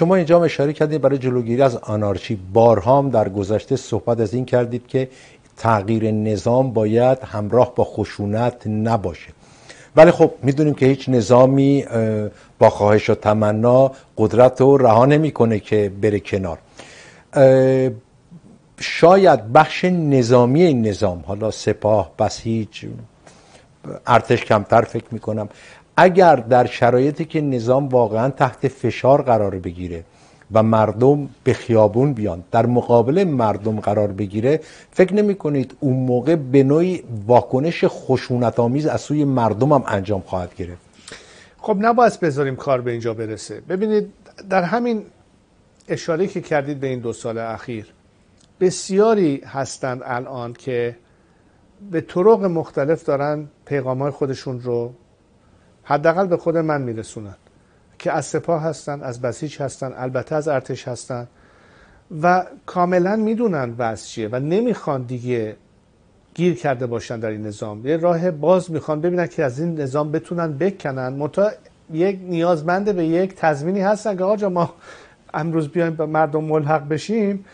شما اینجا اشاره کردید برای جلوگیری از آنارشی بارها هم در گذشته صحبت از این کردید که تغییر نظام باید همراه با خشونت نباشه ولی خب میدونیم که هیچ نظامی با خواهش و تمنا قدرت رو رها نمیکنه که بره کنار شاید بخش نظامی این نظام حالا سپاه بسیج ارتش کمتر فکر میکنم اگر در شرایطی که نظام واقعا تحت فشار قرار بگیره و مردم به خیابون بیان در مقابل مردم قرار بگیره فکر نمی کنید اون موقع به نوعی واکنش خشونت آمیز از سوی مردم هم انجام خواهد گرفت خب نباید بذاریم کار به اینجا برسه ببینید در همین اشاره که کردید به این دو سال اخیر بسیاری هستند الان که به طرق مختلف دارن پیغام های خودشون رو حداقل به خود من میرسونن که از سپاه هستن از بسیج هستن البته از ارتش هستن و کاملا میدونن وضع چیه و نمیخوان دیگه گیر کرده باشن در این نظام یه راه باز میخوان ببینن که از این نظام بتونن بکنن متا یک نیازمنده به یک تضمینی هستن که آجا ما امروز بیایم به مردم ملحق بشیم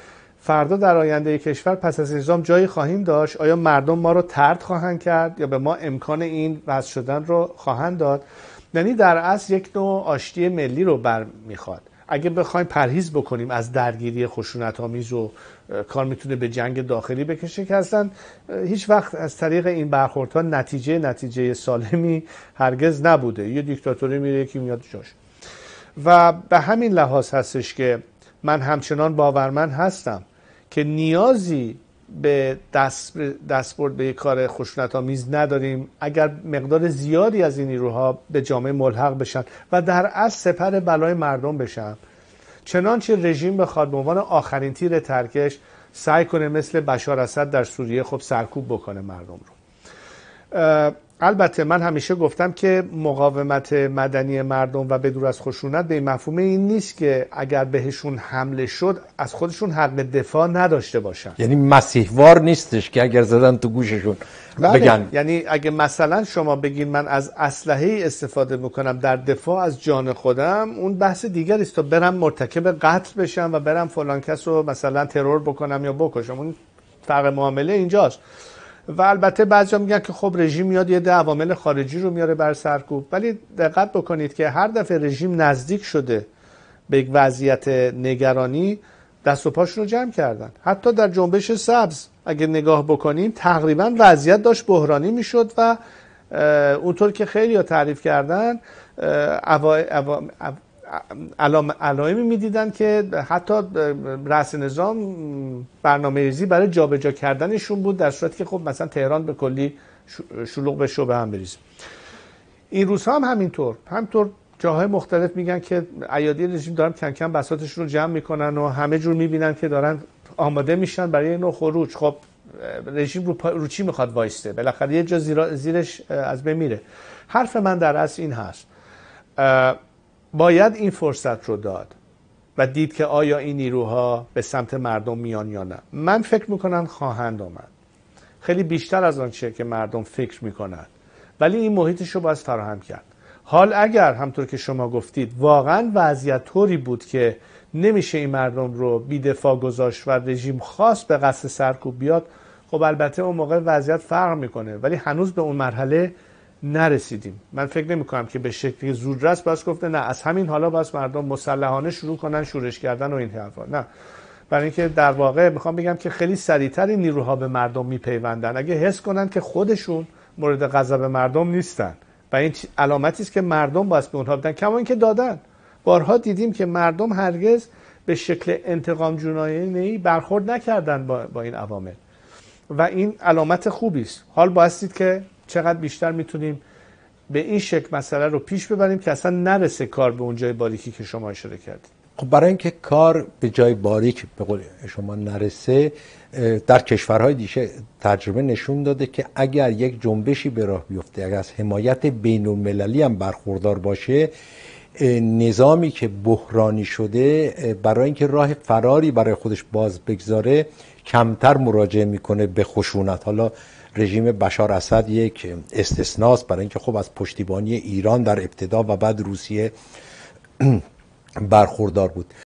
فردا در آینده کشور پس از نظام جایی خواهیم داشت آیا مردم ما رو ترد خواهند کرد یا به ما امکان این وضع شدن رو خواهند داد یعنی در اصل یک نوع آشتی ملی رو بر میخواد اگه بخوایم پرهیز بکنیم از درگیری خشونت آمیز و کار میتونه به جنگ داخلی بکشه که اصلا هیچ وقت از طریق این برخوردها نتیجه نتیجه سالمی هرگز نبوده یه دیکتاتوری میره یکی میاد جاش و به همین لحاظ هستش که من همچنان باورمند هستم که نیازی به دست برد به یک کار خشونت آمیز نداریم اگر مقدار زیادی از این نیروها به جامعه ملحق بشن و در اصل سپر بلای مردم بشن چنانچه رژیم بخواد به عنوان آخرین تیر ترکش سعی کنه مثل بشار اسد در سوریه خب سرکوب بکنه مردم رو البته من همیشه گفتم که مقاومت مدنی مردم و بدور از خشونت به مفهوم این نیست که اگر بهشون حمله شد از خودشون حق دفاع نداشته باشن یعنی مسیحوار نیستش که اگر زدن تو گوششون بله. بگن یعنی اگه مثلا شما بگین من از اسلحه استفاده میکنم در دفاع از جان خودم اون بحث دیگر است تا برم مرتکب قتل بشم و برم فلان کس رو مثلا ترور بکنم یا بکشم اون فرق معامله اینجاست و البته بعضیا میگن که خب رژیم میاد یه ده عوامل خارجی رو میاره بر سرکوب ولی دقت بکنید که هر دفعه رژیم نزدیک شده به یک وضعیت نگرانی دست و پاش رو جمع کردن حتی در جنبش سبز اگه نگاه بکنیم تقریبا وضعیت داشت بحرانی میشد و اونطور که خیلی ها تعریف کردن علائمی میدیدن که حتی رأس نظام برنامه ریزی برای جابجا کردنشون بود در صورتی که خب مثلا تهران به کلی شلوغ به شبه هم بریزه این روز هم همینطور همینطور جاهای مختلف میگن که عیادی رژیم دارن کم کم بساتشون رو جمع میکنن و همه جور میبینن که دارن آماده میشن برای نوع خروج خب رژیم رو, رو چی میخواد وایسته بالاخره یه جا زیرش از بمیره حرف من در اصل این هست باید این فرصت رو داد و دید که آیا این نیروها به سمت مردم میان یا نه من فکر میکنم خواهند آمد خیلی بیشتر از آنچه که مردم فکر میکنند ولی این محیطش رو باید فراهم کرد حال اگر همطور که شما گفتید واقعا وضعیت طوری بود که نمیشه این مردم رو بیدفاع گذاشت و رژیم خاص به قصد سرکوب بیاد خب البته اون موقع وضعیت فرق میکنه ولی هنوز به اون مرحله نرسیدیم من فکر نمی کنم که به شکلی زودرس بس گفته نه از همین حالا بس مردم مسلحانه شروع کنن شورش کردن و این حرفا نه برای اینکه در واقع میخوام بگم که خیلی سریعتر این نیروها به مردم میپیوندن اگه حس کنن که خودشون مورد غضب مردم نیستن و این علامتی است که مردم باید به اونها بدن کما اینکه دادن بارها دیدیم که مردم هرگز به شکل انتقام ای برخورد نکردن با, این عوامل و این علامت خوبی است حال بایستید که چقدر بیشتر میتونیم به این شکل مسئله رو پیش ببریم که اصلا نرسه کار به اون جای باریکی که شما اشاره کردید خب برای اینکه کار به جای باریک به قول شما نرسه در کشورهای دیشه تجربه نشون داده که اگر یک جنبشی به راه بیفته اگر از حمایت بین هم برخوردار باشه نظامی که بحرانی شده برای اینکه راه فراری برای خودش باز بگذاره کمتر مراجعه میکنه به خشونت حالا رژیم بشار اسد یک استثناست برای اینکه خب از پشتیبانی ایران در ابتدا و بعد روسیه برخوردار بود